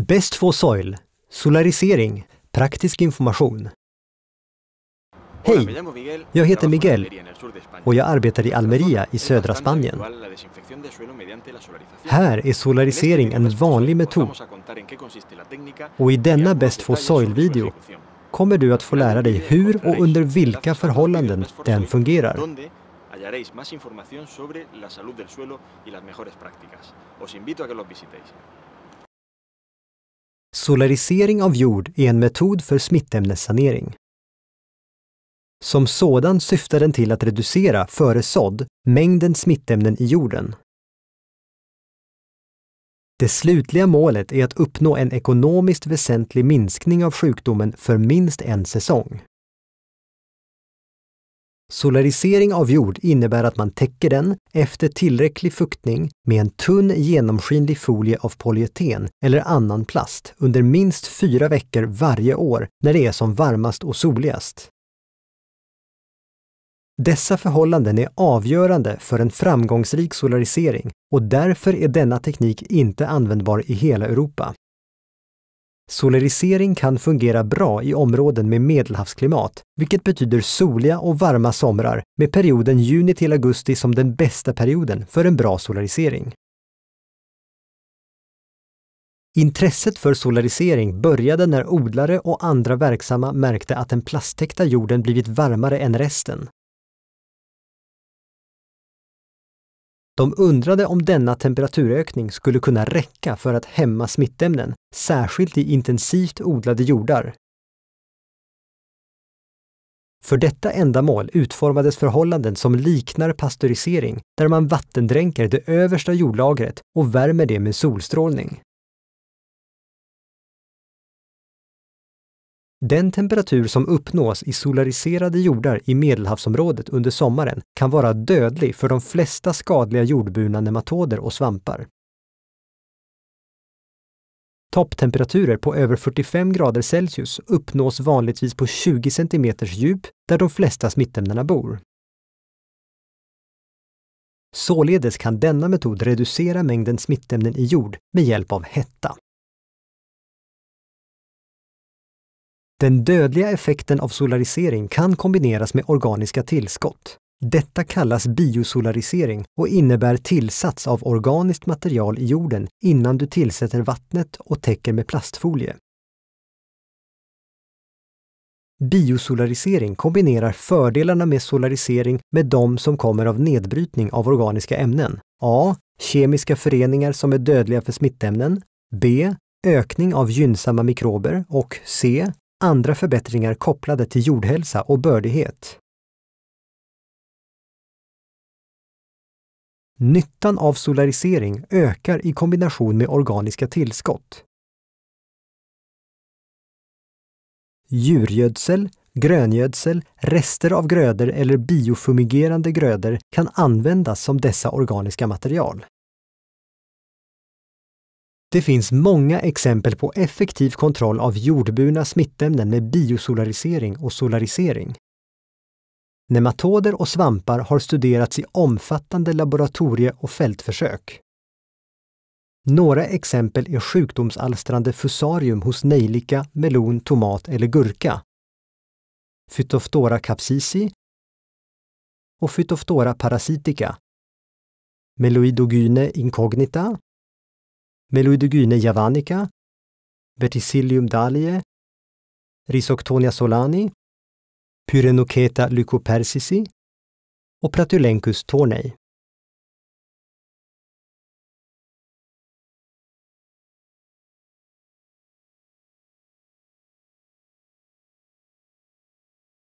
Best for Soil, solarisering, praktisk information. Hej! Jag heter Miguel och jag arbetar i Almeria i södra Spanien. Här är solarisering en vanlig metod. Och i denna Best for Soil-video kommer du att få lära dig hur och under vilka förhållanden den fungerar. Os invito a que los visitéis. Solarisering av jord är en metod för smittämnessanering. Som sådan syftar den till att reducera, före sådd, mängden smittämnen i jorden. Det slutliga målet är att uppnå en ekonomiskt väsentlig minskning av sjukdomen för minst en säsong. Solarisering av jord innebär att man täcker den efter tillräcklig fuktning med en tunn genomskinlig folie av polyeten eller annan plast under minst fyra veckor varje år när det är som varmast och soligast. Dessa förhållanden är avgörande för en framgångsrik solarisering och därför är denna teknik inte användbar i hela Europa. Solarisering kan fungera bra i områden med medelhavsklimat, vilket betyder soliga och varma somrar med perioden juni till augusti som den bästa perioden för en bra solarisering. Intresset för solarisering började när odlare och andra verksamma märkte att den plasttäckta jorden blivit varmare än resten. De undrade om denna temperaturökning skulle kunna räcka för att hämma smittämnen, särskilt i intensivt odlade jordar. För detta ändamål utformades förhållanden som liknar pastörisering, där man vattendränker det översta jordlagret och värmer det med solstrålning. Den temperatur som uppnås i solariserade jordar i Medelhavsområdet under sommaren kan vara dödlig för de flesta skadliga jordburna nematoder och svampar. Topptemperaturer på över 45 grader Celsius uppnås vanligtvis på 20 cm djup där de flesta smittämnena bor. Således kan denna metod reducera mängden smittämnen i jord med hjälp av hetta. Den dödliga effekten av solarisering kan kombineras med organiska tillskott. Detta kallas biosolarisering och innebär tillsats av organiskt material i jorden innan du tillsätter vattnet och täcker med plastfolie. Biosolarisering kombinerar fördelarna med solarisering med de som kommer av nedbrytning av organiska ämnen. A. Kemiska föreningar som är dödliga för smittämnen. B. Ökning av gynnsamma mikrober och C andra förbättringar kopplade till jordhälsa och bördighet. Nyttan av solarisering ökar i kombination med organiska tillskott. Djurgödsel, gröngödsel, rester av grödor eller biofumigerande grödor kan användas som dessa organiska material. Det finns många exempel på effektiv kontroll av jordburna smittämnen med biosolarisering och solarisering. Nematoder och svampar har studerats i omfattande laboratorie och fältförsök. Några exempel är sjukdomsalstrande fusarium hos nejlika, melon, tomat eller gurka, Phytophthora capsisi och Phytophthora parasitica, Meloidogyne incognita Meloidogyne javanica, Verticillium dalie, Risoctonia solani, Pyrenoceta lycopersisi och Pratulencus tornei.